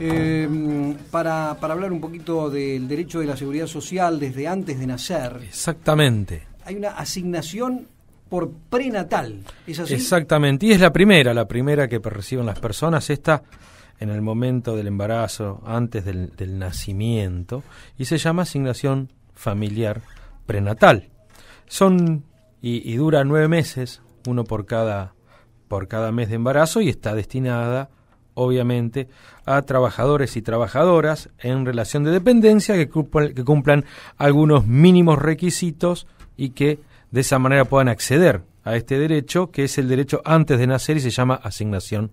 Eh, para, hablar un poquito del derecho de la seguridad social desde antes de nacer. Exactamente. Hay una asignación por prenatal, Exactamente, y es la primera, la primera que reciben las personas, esta en el momento del embarazo, antes del, nacimiento, y se llama asignación familiar prenatal. Son, y, y dura nueve meses, uno por cada, por cada mes de embarazo, y está destinada obviamente, a trabajadores y trabajadoras en relación de dependencia que cumplan, algunos mínimos requisitos y que de esa manera puedan acceder a este derecho, que es el derecho antes de nacer y se llama asignación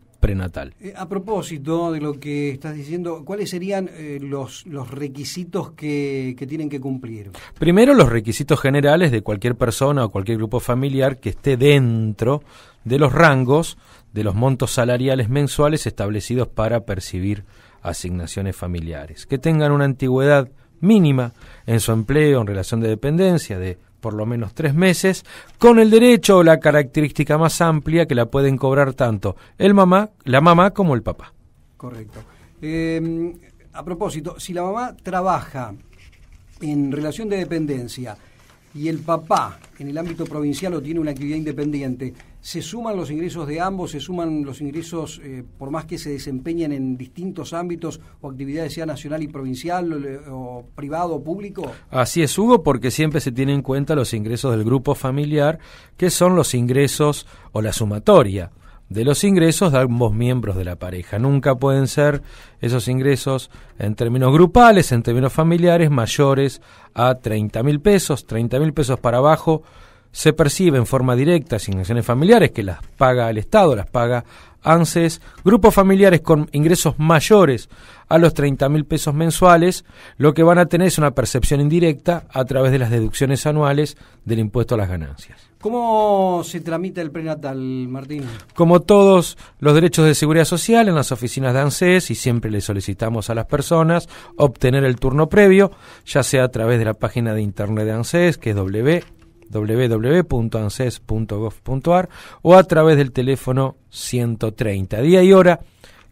eh, a propósito de lo que estás diciendo, ¿cuáles serían eh, los, requisitos que, que, tienen que cumplir? Primero, los requisitos generales de cualquier persona o cualquier grupo familiar que esté dentro de los rangos de los montos salariales mensuales establecidos para percibir asignaciones familiares, que tengan una antigüedad mínima en su empleo en relación de dependencia de por lo menos tres meses, con el derecho o la característica más amplia que la pueden cobrar tanto el mamá, la mamá como el papá. Correcto. Em, a propósito, si la mamá trabaja en relación de dependencia, y el papá en el ámbito provincial o tiene una actividad independiente, ¿se suman los ingresos de ambos? ¿Se suman los ingresos eh, por más que se desempeñen en distintos ámbitos o actividades sea nacional y provincial o, o, privado o público? Así es, Hugo, porque siempre se tienen en cuenta los ingresos del grupo familiar, que son los ingresos o la sumatoria de los ingresos de ambos miembros de la pareja. Nunca pueden ser esos ingresos en términos grupales, en términos familiares, mayores a treinta mil pesos, treinta mil pesos para abajo se percibe en forma directa asignaciones familiares que las paga el Estado, las paga ANSES, grupos familiares con ingresos mayores a los 30 mil pesos mensuales, lo que van a tener es una percepción indirecta a través de las deducciones anuales del impuesto a las ganancias. ¿Cómo se tramita el prenatal, Martín? Como todos los derechos de seguridad social en las oficinas de ANSES y siempre le solicitamos a las personas obtener el turno previo, ya sea a través de la página de internet de ANSES, que es www www.anses.gov.ar o a través del teléfono 130. Día y hora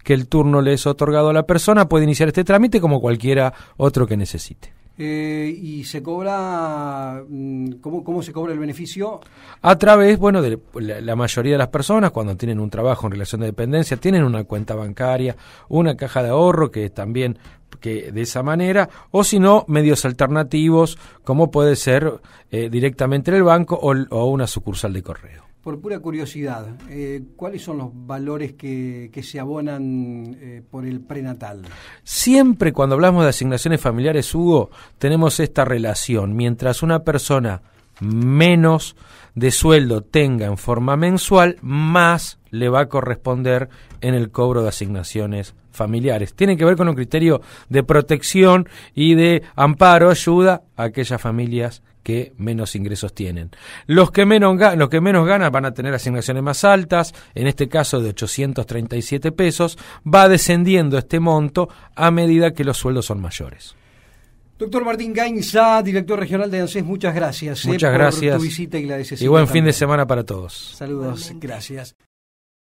que el turno le es otorgado a la persona puede iniciar este trámite como cualquiera otro que necesite. Eh, y se cobra, mm, ¿cómo, ¿cómo, se cobra el beneficio? A través, bueno, de la, mayoría de las personas cuando tienen un trabajo en relación de dependencia, tienen una cuenta bancaria, una caja de ahorro que también que de esa manera, o si no, medios alternativos como puede ser eh, directamente el banco o una sucursal de correo por pura curiosidad, eh, ¿cuáles son los valores que, se abonan eh, por el prenatal? Siempre cuando hablamos de asignaciones familiares, Hugo, tenemos esta relación. Mientras una persona menos de sueldo tenga en forma mensual, más le va a corresponder en el cobro de asignaciones familiares. Tiene que ver con un criterio de protección y de amparo, ayuda a aquellas familias que menos ingresos tienen. Los que menos, ganan van a tener asignaciones más altas, en este caso de 837 pesos, va descendiendo este monto a medida que los sueldos son mayores. Doctor Martín Gainza, director regional de ANSES, muchas gracias. Eh, muchas gracias. Por tu visita y la Y buen fin de semana para todos. Saludos, gracias.